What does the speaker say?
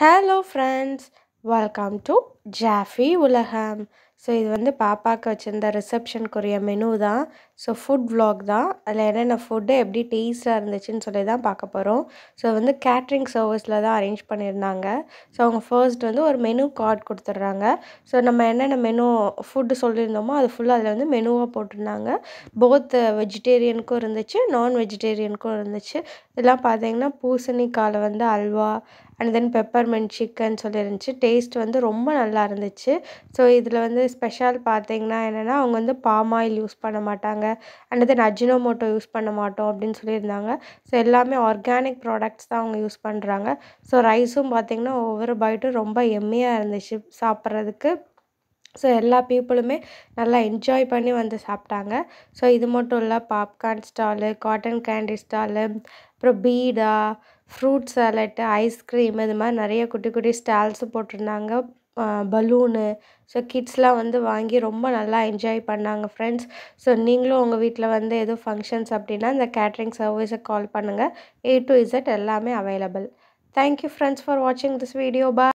Hello friends, welcome to ஜாஃபி உலகம் so இது வந்து பாப்பாவுக்கு வச்சுருந்த ரிசப்ஷனுக்குரிய மெனு தான் ஸோ ஃபுட் விலாக் தான் அதில் என்னென்ன ஃபுட்டு எப்படி டேஸ்ட்டாக இருந்துச்சுன்னு சொல்லி தான் பார்க்க போகிறோம் ஸோ வந்து கேட்ரிங் சர்வீஸில் தான் அரேஞ்ச் பண்ணியிருந்தாங்க ஸோ அவங்க ஃபர்ஸ்ட் வந்து ஒரு மெனு கார்டு கொடுத்துட்றாங்க ஸோ நம்ம என்னென்ன மெனு ஃபுட்டு சொல்லியிருந்தோமோ அது ஃபுல்லாக அதில் வந்து மெனுவாக போட்டிருந்தாங்க போத் வெஜிடேரியனுக்கும் இருந்துச்சு நான் வெஜிடேரியனுக்கும் இருந்துச்சு இதெல்லாம் பார்த்தீங்கன்னா பூசணிக்காயில் வந்து அல்வா அண்ட் தென் பெப்பர்மெண்ட் சிக்கன் சொல்லியிருந்துச்சு டேஸ்ட் வந்து ரொம்ப நல்லா யூஸ்ஃபுல்லாக இருந்துச்சு ஸோ இதில் வந்து ஸ்பெஷல் பார்த்திங்கன்னா என்னென்னா அவங்க வந்து பாம் ஆயில் யூஸ் பண்ண மாட்டாங்க அண்ட் தென் அஜினோமோட்டோ யூஸ் பண்ண மாட்டோம் அப்படின்னு சொல்லியிருந்தாங்க ஸோ எல்லாமே ஆர்கானிக் ப்ராடக்ட்ஸ் தான் அவங்க யூஸ் பண்ணுறாங்க ஸோ ரைஸும் பார்த்திங்கன்னா ஒவ்வொரு பைட்டும் ரொம்ப எம்மையாக இருந்துச்சு சாப்பிட்றதுக்கு ஸோ எல்லா பீப்புளுமே நல்லா என்ஜாய் பண்ணி வந்து சாப்பிட்டாங்க ஸோ இது மட்டும் இல்லை popcorn stall cotton candy stall அப்புறம் பீடா ஃப்ரூட் சாலட்டு ஐஸ்கிரீம் இது மாதிரி நிறைய குட்டி குட்டி ஸ்டால்ஸும் போட்டிருந்தாங்க பலூனு ஸோ கிட்ஸ்லாம் வந்து வாங்கி ரொம்ப நல்லா என்ஜாய் பண்ணாங்க ஃப்ரெண்ட்ஸ் ஸோ நீங்களும் உங்கள் வீட்டில் வந்து எதுவும் ஃபங்க்ஷன்ஸ் அப்படின்னா இந்த கேட்ரிங் சர்வீஸை கால் பண்ணுங்கள் ஏ டு இசட் எல்லாமே அவைலபிள் தேங்க்யூ ஃப்ரெண்ட்ஸ் ஃபார் வாட்சிங் திஸ் வீடியோ பா